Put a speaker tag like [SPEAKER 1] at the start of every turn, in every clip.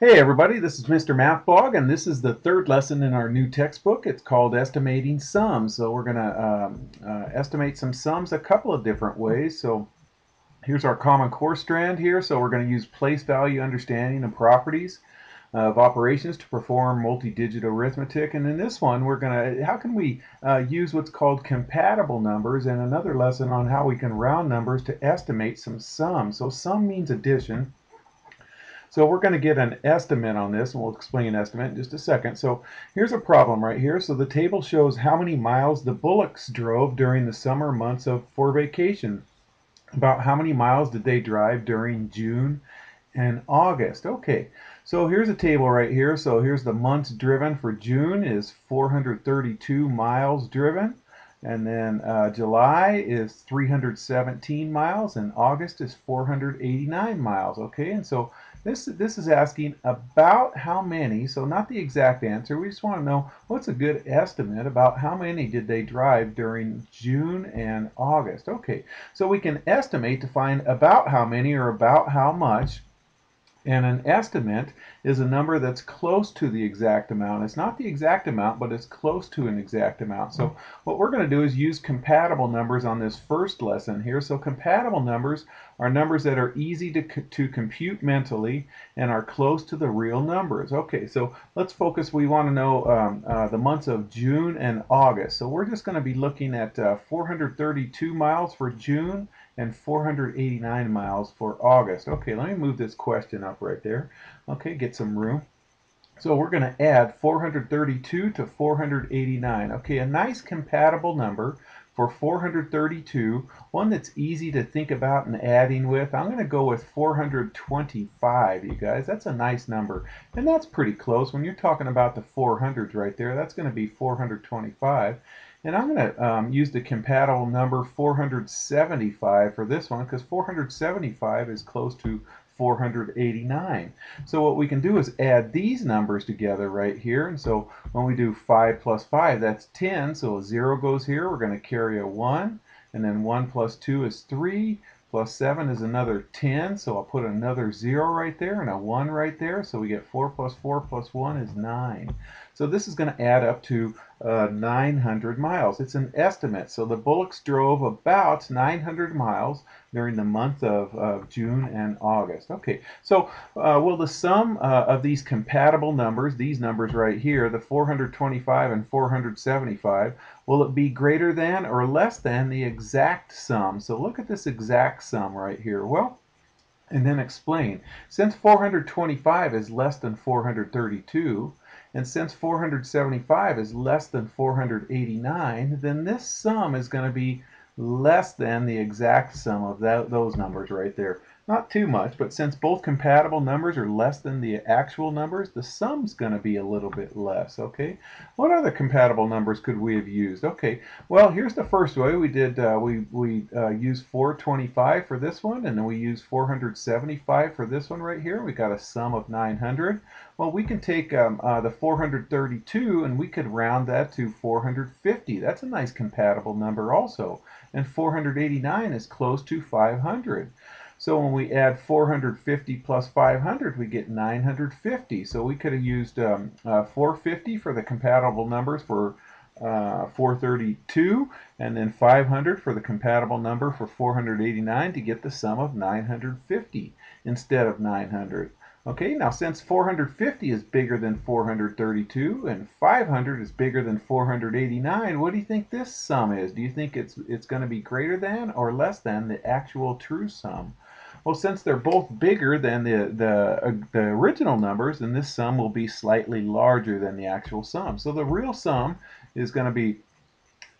[SPEAKER 1] Hey everybody, this is Mr. MathBlog and this is the third lesson in our new textbook. It's called Estimating Sums. So we're going to um, uh, estimate some sums a couple of different ways. So here's our common core strand here. So we're going to use place value understanding and properties of operations to perform multi-digit arithmetic. And in this one, we're going to, how can we uh, use what's called compatible numbers and another lesson on how we can round numbers to estimate some sums. So sum means addition so we're going to get an estimate on this, and we'll explain an estimate in just a second. So here's a problem right here. So the table shows how many miles the bullocks drove during the summer months of for vacation. About how many miles did they drive during June and August. Okay, so here's a table right here. So here's the months driven for June is 432 miles driven. And then uh, July is 317 miles and August is 489 miles. Okay, and so this, this is asking about how many, so not the exact answer. We just want to know what's a good estimate about how many did they drive during June and August. Okay, so we can estimate to find about how many or about how much and an estimate is a number that's close to the exact amount. It's not the exact amount, but it's close to an exact amount. So what we're going to do is use compatible numbers on this first lesson here. So compatible numbers are numbers that are easy to, to compute mentally and are close to the real numbers. Okay, so let's focus. We want to know um, uh, the months of June and August. So we're just going to be looking at uh, 432 miles for June and 489 miles for August. Okay, let me move this question up right there. Okay, get some room. So we're going to add 432 to 489. Okay, a nice compatible number for 432, one that's easy to think about and adding with. I'm going to go with 425, you guys. That's a nice number. And that's pretty close. When you're talking about the 400s right there, that's going to be 425. And I'm going to um, use the compatible number 475 for this one because 475 is close to 489. So what we can do is add these numbers together right here. And so when we do 5 plus 5, that's 10. So a 0 goes here. We're going to carry a 1. And then 1 plus 2 is 3 plus 7 is another 10, so I'll put another 0 right there and a 1 right there, so we get 4 plus 4 plus 1 is 9. So this is going to add up to uh, 900 miles. It's an estimate, so the bullocks drove about 900 miles during the month of, of June and August. Okay, so uh, will the sum uh, of these compatible numbers, these numbers right here, the 425 and 475, will it be greater than or less than the exact sum? So look at this exact sum right here. Well, and then explain. Since 425 is less than 432, and since 475 is less than 489, then this sum is going to be less than the exact sum of that, those numbers right there. Not too much, but since both compatible numbers are less than the actual numbers, the sum's going to be a little bit less, okay? What other compatible numbers could we have used? Okay, well, here's the first way. We did, uh, we, we uh, used 425 for this one, and then we used 475 for this one right here. We got a sum of 900. Well, we can take um, uh, the 432 and we could round that to 450. That's a nice compatible number also. And 489 is close to 500. So when we add 450 plus 500, we get 950. So we could have used um, uh, 450 for the compatible numbers for uh, 432, and then 500 for the compatible number for 489 to get the sum of 950 instead of 900. Okay, now since 450 is bigger than 432 and 500 is bigger than 489, what do you think this sum is? Do you think it's, it's going to be greater than or less than the actual true sum well, since they're both bigger than the, the, uh, the original numbers, then this sum will be slightly larger than the actual sum. So the real sum is going to be,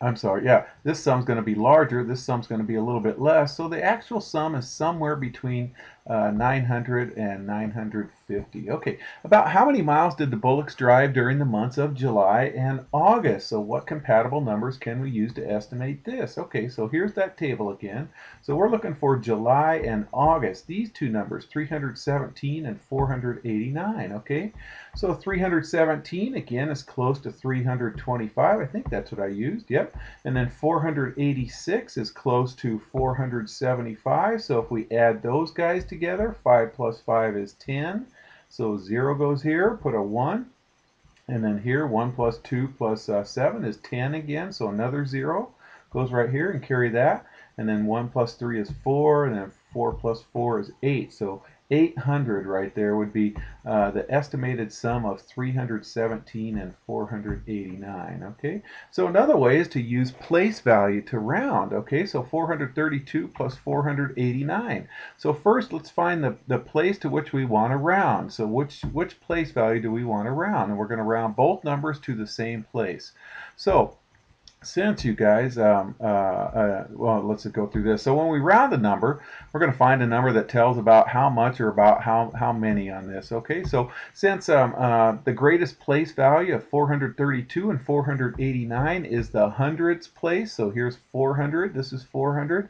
[SPEAKER 1] I'm sorry, yeah, this sum's going to be larger, this sum's going to be a little bit less. So the actual sum is somewhere between uh, 900 and 950. Okay, about how many miles did the bullocks drive during the months of July and August? So what compatible numbers can we use to estimate this? Okay, so here's that table again. So we're looking for July and August. These two numbers, 317 and 489, okay? So 317, again, is close to 325. I think that's what I used, yep. And then 486 is close to 475. So if we add those guys together, together. 5 plus 5 is 10. So 0 goes here, put a 1. And then here, 1 plus 2 plus, uh, 7 is 10 again, so another 0 goes right here and carry that. And then 1 plus 3 is 4, and then 4 plus 4 is 8. So 800 right there would be uh, the estimated sum of 317 and 489. Okay, so another way is to use place value to round. Okay, so 432 plus 489. So first, let's find the, the place to which we want to round. So which, which place value do we want to round? And we're going to round both numbers to the same place. So since you guys, um, uh, uh, well, let's go through this. So when we round a number, we're going to find a number that tells about how much or about how, how many on this. Okay, so since um, uh, the greatest place value of 432 and 489 is the hundreds place, so here's 400, this is 400.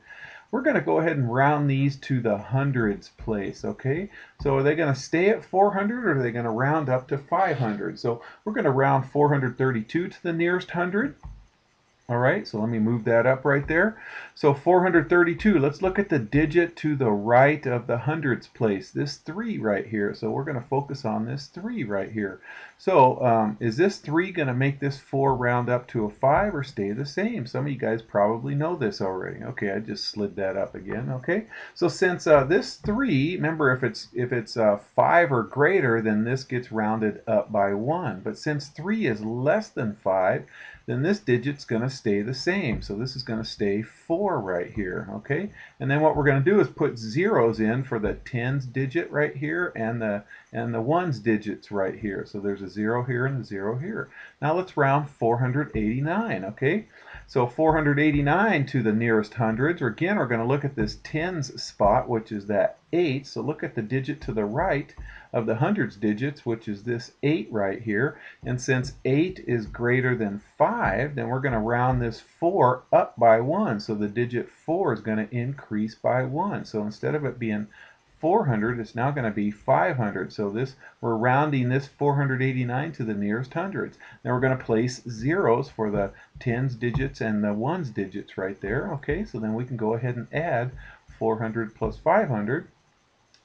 [SPEAKER 1] We're going to go ahead and round these to the hundreds place, okay? So are they going to stay at 400 or are they going to round up to 500? So we're going to round 432 to the nearest hundred all right, so let me move that up right there. So 432, let's look at the digit to the right of the hundreds place, this 3 right here. So we're going to focus on this 3 right here. So um, is this 3 going to make this 4 round up to a 5 or stay the same? Some of you guys probably know this already. Okay, I just slid that up again, okay? So since uh, this 3, remember if it's, if it's uh, 5 or greater, then this gets rounded up by 1. But since 3 is less than 5, then this digit's going to stay the same. So this is going to stay 4 right here, okay? And then what we're going to do is put zeros in for the tens digit right here and the and the ones digits right here. So there's a 0 here and a 0 here. Now let's round 489, okay? So 489 to the nearest hundreds. Again, we're going to look at this tens spot, which is that 8. So look at the digit to the right of the hundreds digits, which is this 8 right here. And since 8 is greater than 5, then we're going to round this 4 up by 1. So the digit 4 is going to increase by 1. So instead of it being 400, it's now going to be 500. So this we're rounding this 489 to the nearest hundreds. Now we're going to place zeros for the tens digits and the ones digits right there. Okay, so then we can go ahead and add 400 plus 500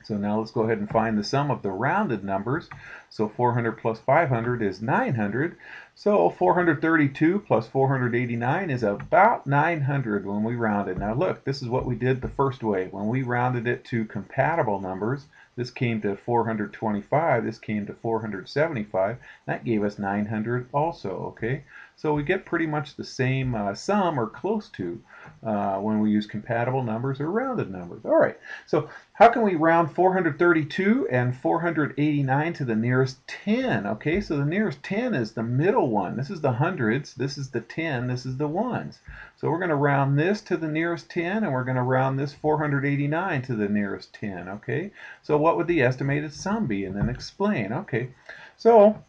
[SPEAKER 1] so now let's go ahead and find the sum of the rounded numbers. So 400 plus 500 is 900. So 432 plus 489 is about 900 when we rounded. Now look, this is what we did the first way. When we rounded it to compatible numbers, this came to 425, this came to 475. That gave us 900 also, okay? So we get pretty much the same uh, sum, or close to, uh, when we use compatible numbers or rounded numbers. All right, so how can we round 432 and 489 to the nearest 10? Okay, so the nearest 10 is the middle one. This is the hundreds, this is the 10, this is the ones. So we're going to round this to the nearest 10, and we're going to round this 489 to the nearest 10, okay? So what would the estimated sum be? And then explain, okay. So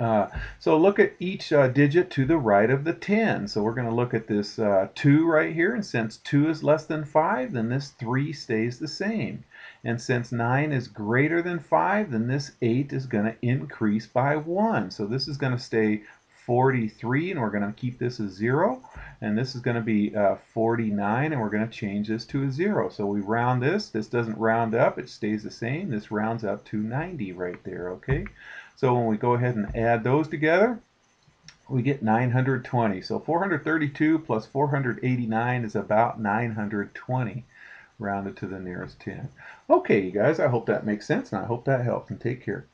[SPEAKER 1] uh, so look at each uh, digit to the right of the 10. So we're going to look at this uh, 2 right here, and since 2 is less than 5, then this 3 stays the same. And since 9 is greater than 5, then this 8 is going to increase by 1. So this is going to stay 43, and we're going to keep this as 0. And this is going to be uh, 49, and we're going to change this to a 0. So we round this. This doesn't round up. It stays the same. This rounds up to 90 right there, okay? So when we go ahead and add those together, we get 920. So 432 plus 489 is about 920 rounded to the nearest 10. Okay, you guys, I hope that makes sense, and I hope that helps, and take care.